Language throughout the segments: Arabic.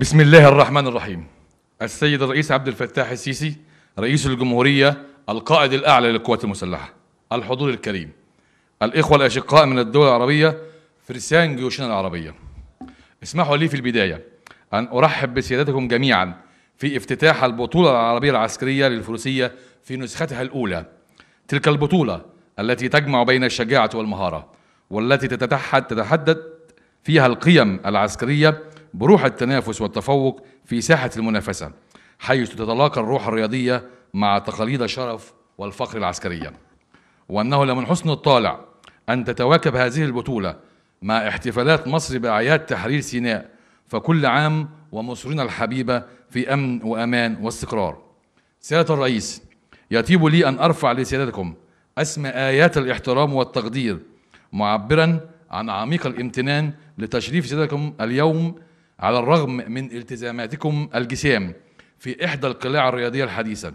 بسم الله الرحمن الرحيم السيد الرئيس عبد الفتاح السيسي رئيس الجمهورية القائد الأعلى للقوات المسلحة الحضور الكريم الإخوة الأشقاء من الدول العربية فرسان جيوشنا العربية اسمحوا لي في البداية أن أرحب بسيادتكم جميعا في افتتاح البطولة العربية العسكرية للفروسية في نسختها الأولى تلك البطولة التي تجمع بين الشجاعة والمهارة والتي تتحد تتحدد فيها القيم العسكرية بروح التنافس والتفوق في ساحة المنافسة حيث تتلاقى الروح الرياضية مع تقاليد الشرف والفخر العسكرية وأنه لمن حسن الطالع أن تتواكب هذه البطولة مع احتفالات مصر بأعياد تحرير سيناء فكل عام ومصرنا الحبيبة في أمن وأمان واستقرار سيادة الرئيس يطيب لي أن أرفع لسيادتكم أسمى آيات الاحترام والتقدير معبرا عن عميق الامتنان لتشريف سيادتكم اليوم على الرغم من التزاماتكم الجسام في إحدى القلاع الرياضية الحديثة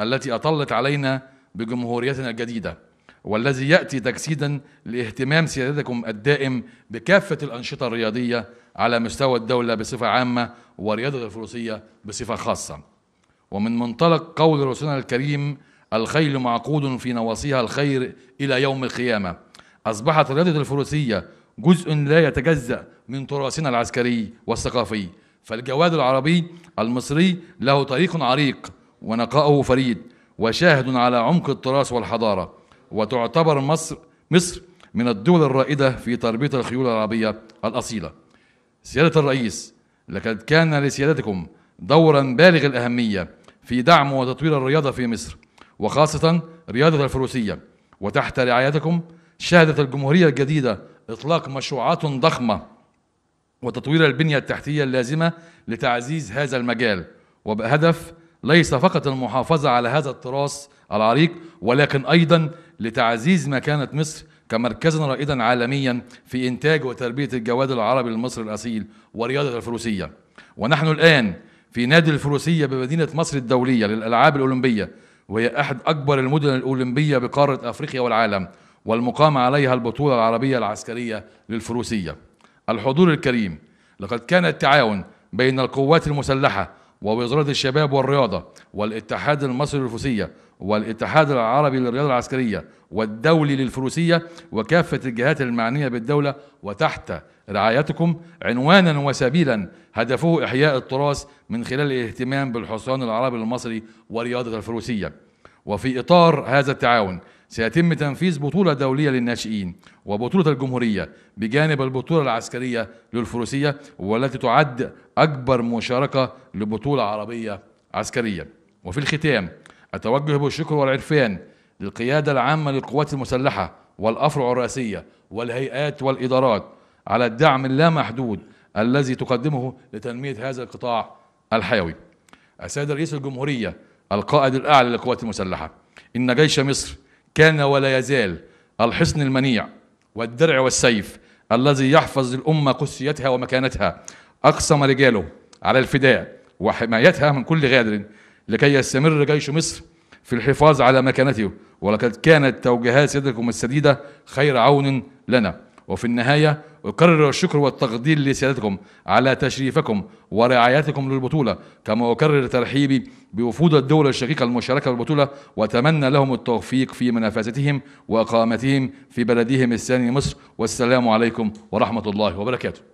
التي أطلت علينا بجمهوريتنا الجديدة والذي يأتي تجسيدا لاهتمام سيادتكم الدائم بكافة الأنشطة الرياضية على مستوى الدولة بصفة عامة ورياضة الفروسية بصفة خاصة ومن منطلق قول رسولنا الكريم الخيل معقود في نواصيها الخير إلى يوم القيامة أصبحت رياضة الفروسية جزء لا يتجزأ من تراثنا العسكري والثقافي فالجواد العربي المصري له طريق عريق ونقاؤه فريد وشاهد على عمق التراث والحضارة وتعتبر مصر مصر من الدول الرائدة في تربية الخيول العربية الأصيلة سيادة الرئيس لقد كان لسيادتكم دورا بالغ الأهمية في دعم وتطوير الرياضة في مصر وخاصة رياضة الفروسية وتحت رعايتكم شهدت الجمهورية الجديدة إطلاق مشروعات ضخمة وتطوير البنية التحتية اللازمة لتعزيز هذا المجال وبهدف ليس فقط المحافظة على هذا التراث العريق ولكن أيضا لتعزيز مكانة مصر كمركزا رائدا عالميا في إنتاج وتربية الجواد العربي المصري الأصيل ورياضة الفروسية ونحن الآن في نادي الفروسية بمدينة مصر الدولية للألعاب الأولمبية وهي أحد أكبر المدن الأولمبية بقارة أفريقيا والعالم والمقام عليها البطولة العربية العسكرية للفروسية الحضور الكريم لقد كان التعاون بين القوات المسلحة ووزارة الشباب والرياضة والاتحاد المصري للفروسية والاتحاد العربي للرياضة العسكرية والدولي للفروسية وكافة الجهات المعنية بالدولة وتحت رعايتكم عنوانا وسبيلا هدفه إحياء التراث من خلال الاهتمام بالحصان العربي المصري ورياضة الفروسية وفي إطار هذا التعاون سيتم تنفيذ بطولة دولية للناشئين وبطولة الجمهورية بجانب البطولة العسكرية للفروسية والتي تعد أكبر مشاركة لبطولة عربية عسكرية وفي الختام أتوجه بالشكر والعرفان للقيادة العامة للقوات المسلحة والأفرع الرئاسية والهيئات والإدارات على الدعم اللامحدود الذي تقدمه لتنمية هذا القطاع الحيوي السيد رئيس الجمهورية القائد الأعلى للقوات المسلحة إن جيش مصر كان ولا يزال الحصن المنيع والدرع والسيف الذي يحفظ الأمة قدسيتها ومكانتها أقسم رجاله على الفداء وحمايتها من كل غادر لكي يستمر جيش مصر في الحفاظ على مكانته ولقد كانت توجيهات سيادتكم السديدة خير عون لنا وفي النهاية أكرر الشكر والتقدير لسيادتكم على تشريفكم ورعايتكم للبطولة كما أكرر ترحيبي بوفود الدول الشقيقة المشاركة بالبطولة وأتمنى لهم التوفيق في منافستهم وإقامتهم في بلدهم الثاني مصر والسلام عليكم ورحمة الله وبركاته